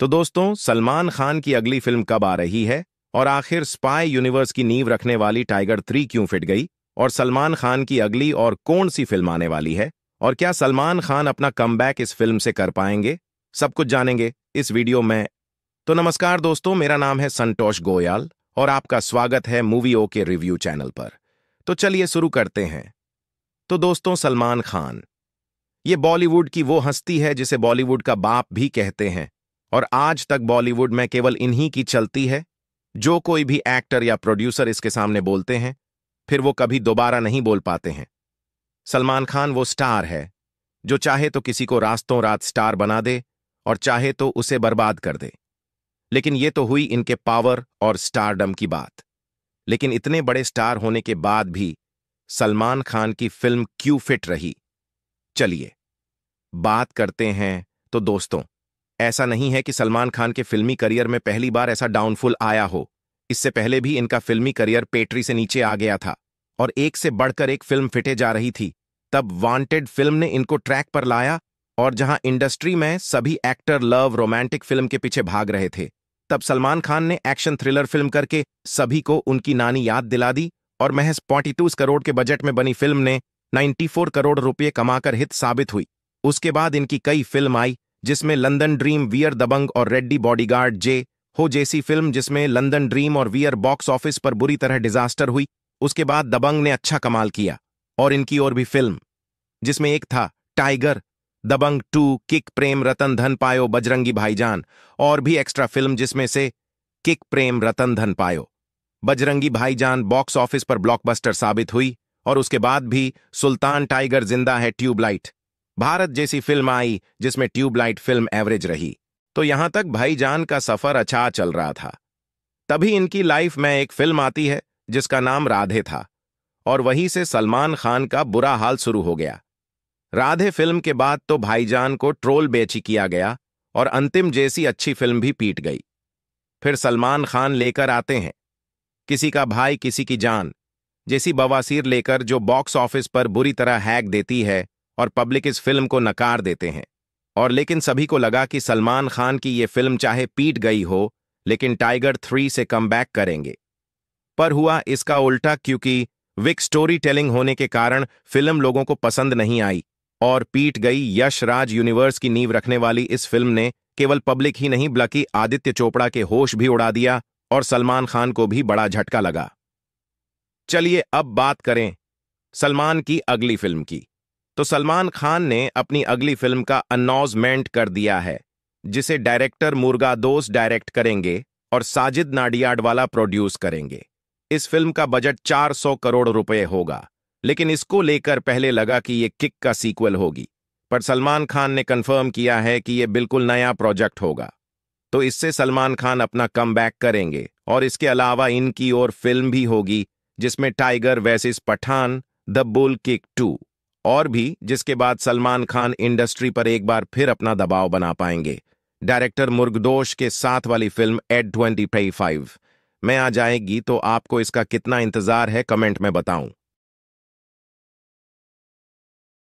तो दोस्तों सलमान खान की अगली फिल्म कब आ रही है और आखिर स्पाई यूनिवर्स की नींव रखने वाली टाइगर थ्री क्यों फिट गई और सलमान खान की अगली और कौन सी फिल्म आने वाली है और क्या सलमान खान अपना कम इस फिल्म से कर पाएंगे सब कुछ जानेंगे इस वीडियो में तो नमस्कार दोस्तों मेरा नाम है संतोष गोयाल और आपका स्वागत है मूवी ओ के रिव्यू चैनल पर तो चलिए शुरू करते हैं तो दोस्तों सलमान खान ये बॉलीवुड की वो हस्ती है जिसे बॉलीवुड का बाप भी कहते हैं और आज तक बॉलीवुड में केवल इन्हीं की चलती है जो कोई भी एक्टर या प्रोड्यूसर इसके सामने बोलते हैं फिर वो कभी दोबारा नहीं बोल पाते हैं सलमान खान वो स्टार है जो चाहे तो किसी को रास्तों रात स्टार बना दे और चाहे तो उसे बर्बाद कर दे लेकिन ये तो हुई इनके पावर और स्टारडम की बात लेकिन इतने बड़े स्टार होने के बाद भी सलमान खान की फिल्म क्यों फिट रही चलिए बात करते हैं तो दोस्तों ऐसा नहीं है कि सलमान खान के फिल्मी करियर में पहली बार ऐसा डाउनफुल आया हो इससे पहले भी इनका फिल्मी करियर पेटरी से नीचे आ गया था और एक से बढ़कर एक फिल्म फिटे जा रही थी तब वांटेड फिल्म ने इनको ट्रैक पर लाया और जहां इंडस्ट्री में सभी एक्टर लव रोमांटिक फिल्म के पीछे भाग रहे थे तब सलमान खान ने एक्शन थ्रिलर फिल्म करके सभी को उनकी नानी याद दिला दी और महज पॉइंटी करोड़ के बजट में बनी फिल्म ने 94 करोड़ रुपये कमाकर हित साबित हुई उसके बाद इनकी कई फिल्म आई जिसमें लंदन ड्रीम वियर दबंग और रेड्डी बॉडीगार्ड जे हो जैसी फिल्म जिसमें लंदन ड्रीम और वियर बॉक्स ऑफिस पर बुरी तरह डिजास्टर हुई उसके बाद दबंग ने अच्छा कमाल किया और इनकी और भी फिल्म जिसमें Ek Tha tiger Dabangg two kick Prem Ratan Dhan Payo Bajrangi भाईजान और भी एक्स्ट्रा फिल्म जिसमें से किक प्रेम रतन धन पायो बजरंगी भाईजान बॉक्स ऑफिस पर ब्लॉकबस्टर साबित हुई और उसके बाद भी सुल्तान टाइगर जिंदा है ट्यूबलाइट भारत जैसी फिल्म आई जिसमें ट्यूबलाइट फिल्म एवरेज रही तो यहां तक भाईजान का सफर अच्छा चल रहा था तभी इनकी लाइफ में एक फिल्म आती है जिसका नाम राधे था और वहीं से सलमान खान का बुरा हाल शुरू हो गया राधे फिल्म के बाद तो भाईजान को ट्रोल बेची किया गया और अंतिम जैसी अच्छी फिल्म भी पीट गई फिर सलमान खान लेकर आते हैं किसी का भाई किसी की जान जैसी बवासीर लेकर जो बॉक्स ऑफिस पर बुरी तरह हैक देती है और पब्लिक इस फिल्म को नकार देते हैं और लेकिन सभी को लगा कि सलमान खान की ये फिल्म चाहे पीट गई हो लेकिन टाइगर थ्री से कम करेंगे पर हुआ इसका उल्टा क्योंकि विक स्टोरी टेलिंग होने के कारण फिल्म लोगों को पसंद नहीं आई और पीट गई यश राज यूनिवर्स की नींव रखने वाली इस फिल्म ने केवल पब्लिक ही नहीं बल्कि आदित्य चोपड़ा के होश भी उड़ा दिया और सलमान खान को भी बड़ा झटका लगा चलिए अब बात करें सलमान की अगली फिल्म की तो सलमान खान ने अपनी अगली फिल्म का अनाउंसमेंट कर दिया है जिसे डायरेक्टर मुर्गा मुर्गादोस डायरेक्ट करेंगे और साजिद नाडियाडवाला प्रोड्यूस करेंगे इस फिल्म का बजट 400 करोड़ रुपए होगा लेकिन इसको लेकर पहले लगा कि यह किक का सीक्वल होगी पर सलमान खान ने कंफर्म किया है कि यह बिल्कुल नया प्रोजेक्ट होगा तो इससे सलमान खान अपना कम करेंगे और इसके अलावा इनकी और फिल्म भी होगी जिसमें tiger versus Pathaan the bull kick two और भी जिसके बाद सलमान खान इंडस्ट्री पर एक बार फिर अपना दबाव बना पाएंगे डायरेक्टर मुर्गदोश के साथ वाली फिल्म एड ट्वेंटी फाइव में आ जाएगी तो आपको इसका कितना इंतजार है कमेंट में बताऊं